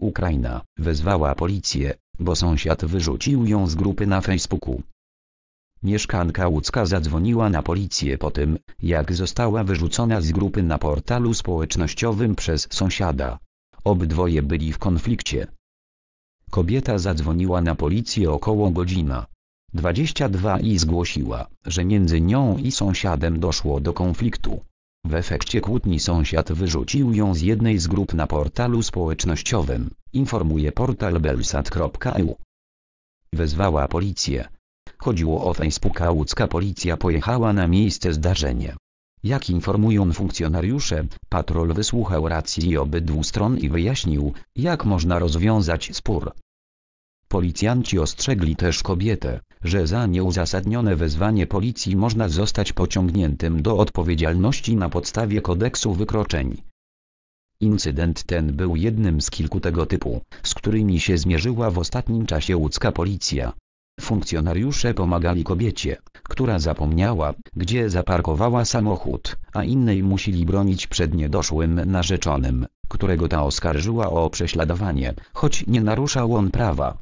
Ukraina wezwała policję, bo sąsiad wyrzucił ją z grupy na Facebooku. Mieszkanka łódzka zadzwoniła na policję po tym, jak została wyrzucona z grupy na portalu społecznościowym przez sąsiada. Obdwoje byli w konflikcie. Kobieta zadzwoniła na policję około godzina 22 i zgłosiła, że między nią i sąsiadem doszło do konfliktu. W efekcie kłótni sąsiad wyrzucił ją z jednej z grup na portalu społecznościowym, informuje portal belsat.eu. Wezwała policję. Chodziło o Facebooka łódzka policja pojechała na miejsce zdarzenia. Jak informują funkcjonariusze, patrol wysłuchał racji obydwu stron i wyjaśnił, jak można rozwiązać spór. Policjanci ostrzegli też kobietę, że za nieuzasadnione wezwanie policji można zostać pociągniętym do odpowiedzialności na podstawie kodeksu wykroczeń. Incydent ten był jednym z kilku tego typu, z którymi się zmierzyła w ostatnim czasie łódzka policja. Funkcjonariusze pomagali kobiecie, która zapomniała, gdzie zaparkowała samochód, a innej musieli bronić przed niedoszłym narzeczonym, którego ta oskarżyła o prześladowanie, choć nie naruszał on prawa.